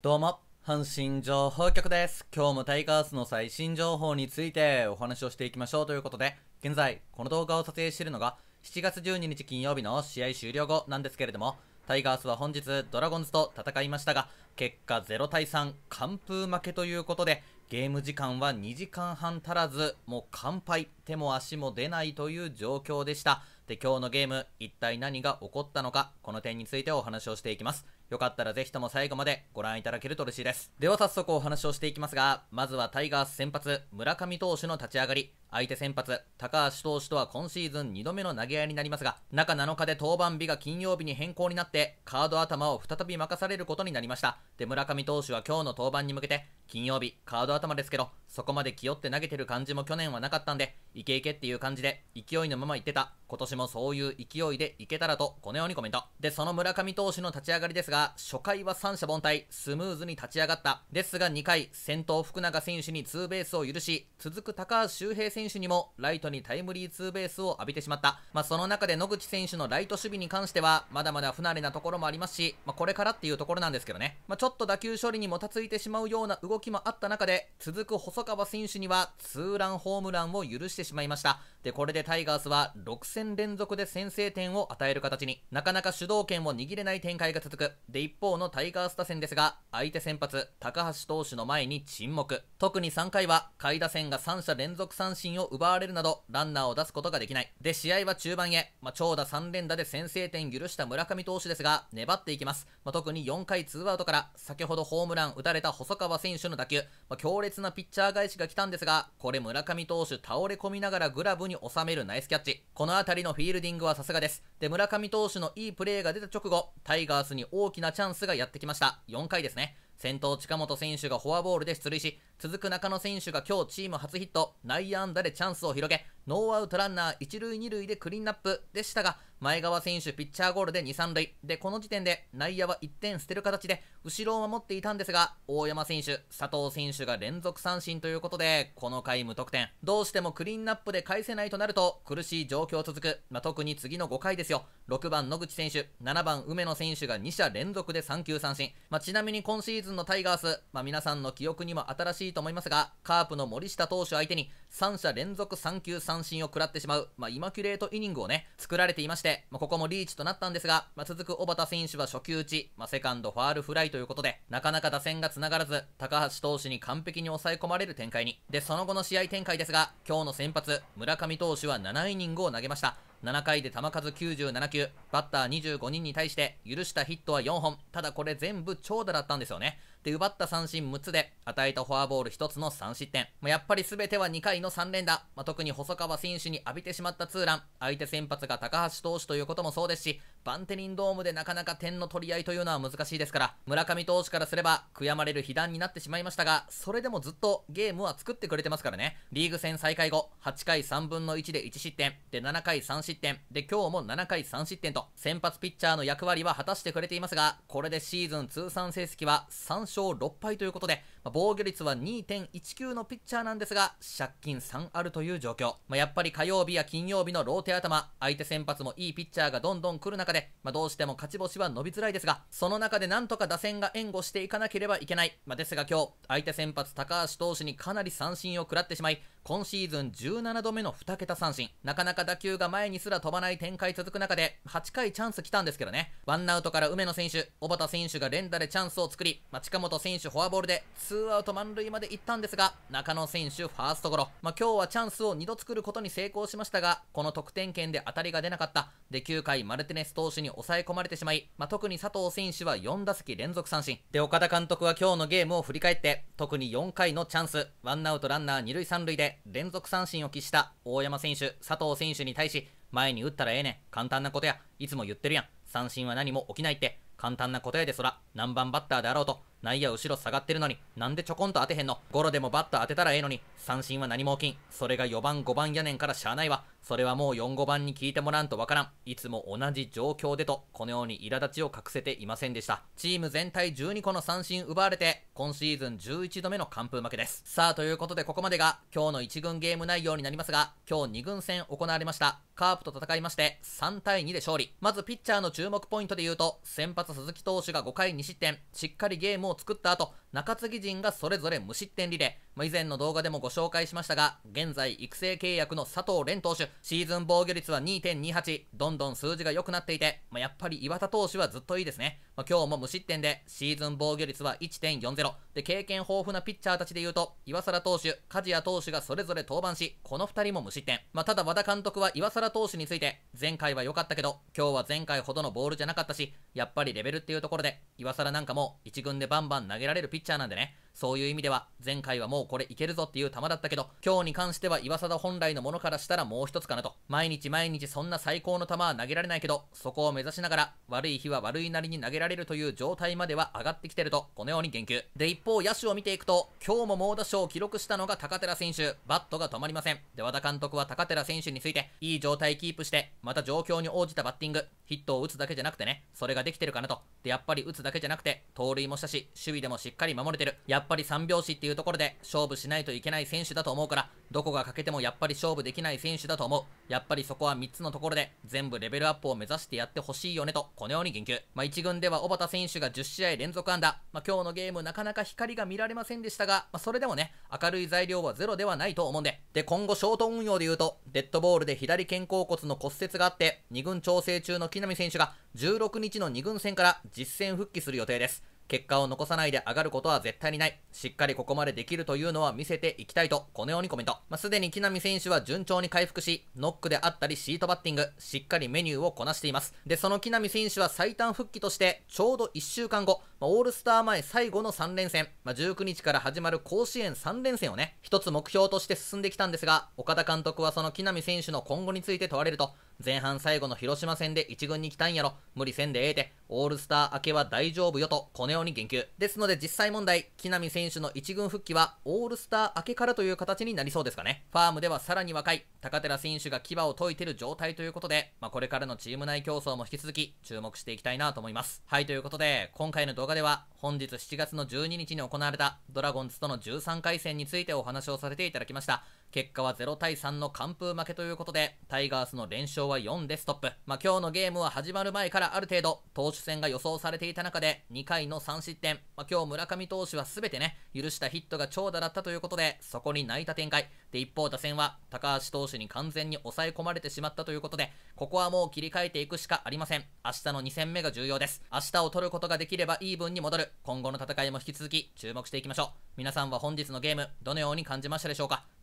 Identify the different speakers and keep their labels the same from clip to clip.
Speaker 1: どうも、阪神情報局です。今日もタイガースの最新情報についてお話をしていきましょうということで、現在、この動画を撮影しているのが、7月12日金曜日の試合終了後なんですけれども、タイガースは本日、ドラゴンズと戦いましたが、結果0対3、完封負けということで、ゲーム時間は2時間半足らず、もう完敗、手も足も出ないという状況でした。で、今日のゲーム、一体何が起こったのか、この点についてお話をしていきます。よかったらぜひとも最後までご覧いただけると嬉しいです。では早速お話をしていきますが、まずはタイガース先発、村上投手の立ち上がり、相手先発、高橋投手とは今シーズン2度目の投げ合いになりますが、中7日で登板日が金曜日に変更になって、カード頭を再び任されることになりました。で、村上投手は今日の登板に向けて、金曜日、カード頭ですけど、そこまで気負って投げてる感じも去年はなかったんで、いけいけっていう感じで、勢いのままいってた。今年もそういう勢いでいけたらと、このようにコメント。で、その村上投手の立ち上がりですが、初回は三者凡退、スムーズに立ち上がった。ですが2回、先頭福永選手にツーベースを許し、続く高橋周平選手選手にもライトにタイムリーツーベースを浴びてしまった、まあ、その中で野口選手のライト守備に関してはまだまだ不慣れなところもありますし、まあ、これからっていうところなんですけどね、まあ、ちょっと打球処理にもたついてしまうような動きもあった中で続く細川選手にはツーランホームランを許してしまいましたでこれでタイガースは6戦連続で先制点を与える形になかなか主導権を握れない展開が続くで一方のタイガース打線ですが相手先発高橋投手の前に沈黙特に3回は下位打線が3者連続三振を奪われるなど、ランナーを出すことができない。で、試合は中盤へ。まあ、長打3連打で先制点許した村上投手ですが、粘っていきます。まあ、特に4回2アウトから、先ほどホームラン打たれた細川選手の打球、まあ、強烈なピッチャー返しが来たんですが、これ村上投手倒れ込みながらグラブに収めるナイスキャッチ。この辺りのフィールディングはさすがです。で、村上投手のいいプレーが出た直後、タイガースに大きなチャンスがやってきました。4回ですね。先頭近本選手がフォアボールで出塁し、続く中野選手が今日チーム初ヒット、内野安打でチャンスを広げ、ノーアウトランナー一塁二塁でクリーンアップでしたが、前川選手ピッチャーゴールで2、3塁。で、この時点で内野は1点捨てる形で、後ろを守っていたんですが、大山選手、佐藤選手が連続三振ということで、この回無得点。どうしてもクリーンアップで返せないとなると、苦しい状況続く。まあ、特に次の5回ですよ。6番野口選手、7番梅野選手が2者連続で3球三振。まあ、ちなみに今シーズンのタイガース、まあ、皆さんの記憶にも新しいと思いますが、カープの森下投手相手に3者連続3球三振三振を食らってしまう、まあ、イマキュレートイニングをね、作られていまして、まあ、ここもリーチとなったんですが、まあ、続く小畑選手は初球打ち、まあ、セカンドファールフライということで、なかなか打線が繋がらず、高橋投手に完璧に抑え込まれる展開に。で、その後の試合展開ですが、今日の先発、村上投手は7イニングを投げました。7回で球数97球、バッター25人に対して許したヒットは4本、ただこれ全部長打だったんですよね。で、奪った三振6つで、与えたフォアボール1つの3失点。まあ、やっぱり全ては2回の3連打、まあ、特に細川選手に浴びてしまったツーラン、相手先発が高橋投手ということもそうですし、バンテリンドームでなかなか点の取り合いというのは難しいですから、村上投手からすれば悔やまれる被弾になってしまいましたが、それでもずっとゲームは作ってくれてますからね。リーグ戦再開後、8回3分の1で1失点、で7回3失点、で今日も7回3失点と、先発ピッチャーの役割は果たしてくれていますが、これでシーズン通算成績は3勝6敗ということで、まあ、防御率は2.19のピッチャーなんですが、借金3あるという状況。まあ、やっぱり火曜日や金曜日のローテ頭、相手先発もいいピッチャーがどんどん来る中で、で、まあ、どうしても勝ち星は伸びづらいですが、その中でなんとか打線が援護していかなければいけない。まあ、ですが今日、相手先発高橋投手にかなり三振を食らってしまい、今シーズン17度目の2桁三振。なかなか打球が前にすら飛ばない展開続く中で、8回チャンス来たんですけどね。ワンアウトから梅野選手、小畑選手が連打でチャンスを作り、まあ、近本選手フォアボールで、ツーアウト満塁まで行ったんですが、中野選手ファーストゴロ。まあ、今日はチャンスを2度作ることに成功しましたが、この得点圏で当たりが出なかった。で、9回マルティネス投手投手に抑え込まれてしまい、まあ、特に佐藤選手は4打席連続三振。で、岡田監督は今日のゲームを振り返って、特に4回のチャンス、ワンアウトランナー2塁3塁で連続三振を喫した大山選手、佐藤選手に対し、前に打ったらええねん、簡単なことや、いつも言ってるやん、三振は何も起きないって、簡単なことやでそら、何番バッターであろうと、内野後ろ下がってるのに、なんでちょこんと当てへんのゴロでもバット当てたらええのに、三振は何も起きん。それが4番5番やねんからしゃあないわ。それはもう4、5番に聞いてもらんとわからん。いつも同じ状況でと、このように苛立ちを隠せていませんでした。チーム全体12個の三振奪われて、今シーズン11度目の完封負けです。さあ、ということでここまでが、今日の1軍ゲーム内容になりますが、今日2軍戦行われました。カープと戦いまして、3対2で勝利。まずピッチャーの注目ポイントで言うと、先発鈴木投手が5回2失点、しっかりゲームをムを作った後、中継ぎ陣がそれぞれ無失点リレー。まあ、以前の動画でもご紹介しましたが、現在育成契約の佐藤蓮投手、シーズン防御率は2.28、どんどん数字が良くなっていて、まあ、やっぱり岩田投手はずっといいですね。まあ、今日も無失点で、シーズン防御率は1.40。で、経験豊富なピッチャーたちで言うと、岩貞投手、梶谷投手がそれぞれ登板し、この2人も無失点。まただ和田監督は岩貞投手について、前回は良かったけど、今日は前回ほどのボールじゃなかったし、やっぱりレベルっていうところで、今更なんかも1軍でバンバン投げられるピッチャーなんでね、そういう意味では、前回はもうこれいけるぞっていう球だったけど、今日に関しては岩貞本来のものからしたらもう一つかなと。毎日毎日そんな最高の球は投げられないけど、そこを目指しながら、悪い日は悪いなりに投げられるという状態までは上がってきてると、このように言及。で、一方、野手を見ていくと、今日も猛打賞を記録したのが高寺選手、バットが止まりません。で、和田監督は高寺選手について、いい状態キープして、また状況に応じたバッティング、ヒットを打つだけじゃなくてね、それができてるかなと。で、やっぱり打つだけじゃなくて、盗塁もしたし、守備でもしっかり守れてる。やっぱり3拍子っていうところで勝負しないといけない選手だと思うから、どこが欠けてもやっぱり勝負できない選手だと思う。やっぱりそこは3つのところで全部レベルアップを目指してやってほしいよねと、このように言及。まあ、1軍では小畑選手が10試合連続安打。まあ、今日のゲームなかなか光が見られませんでしたが、まあ、それでもね、明るい材料はゼロではないと思うんで。で、今後ショート運用で言うと、デッドボールで左肩甲骨の骨折があって、2軍調整中の木浪選手が16日の2軍戦から実戦復帰する予定です。結果を残さないで上がることは絶対にない。しっかりここまでできるというのは見せていきたいと、このようにコメント。まあ、すでに木浪選手は順調に回復し、ノックであったりシートバッティング、しっかりメニューをこなしています。で、その木浪選手は最短復帰として、ちょうど1週間後、まあ、オールスター前最後の3連戦、まあ、19日から始まる甲子園3連戦をね、一つ目標として進んできたんですが、岡田監督はその木浪選手の今後について問われると、前半最後の広島戦で1軍に来たんやろ。無理せんでええで、オールスター明けは大丈夫よと、このように言及。ですので実際問題、木浪選手の1軍復帰は、オールスター明けからという形になりそうですかね。ファームではさらに若い、高寺選手が牙を解いてる状態ということで、まあ、これからのチーム内競争も引き続き、注目していきたいなと思います。はい、ということで、今回の動画では、本日7月の12日に行われた、ドラゴンズとの13回戦についてお話をさせていただきました。結果は0対3の完封負けということで、タイガースの連勝は4でストップ。まあ、今日のゲームは始まる前からある程度、投手戦が予想されていた中で、2回の3失点。まあ、今日村上投手は全てね、許したヒットが長打だったということで、そこに泣いた展開。で、一方打線は、高橋投手に完全に抑え込まれてしまったということで、ここはもう切り替えていくしかありません。明日の2戦目が重要です。明日を取ることができればイーブンに戻る。今後の戦いも引き続き注目していきましょう。皆さんは本日のゲーム、どのように感じましたでしょうか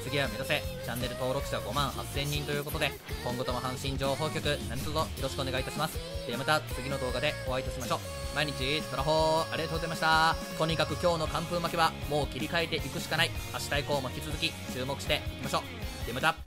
Speaker 1: 次は目指せチャンネル登録者5万8000人ということで今後とも阪神情報局何卒よろしくお願いいたしますではまた次の動画でお会いいたしましょう毎日トラホーありがとうございましたとにかく今日の完封負けはもう切り替えていくしかない明日以降も引き続き注目していきましょうではまた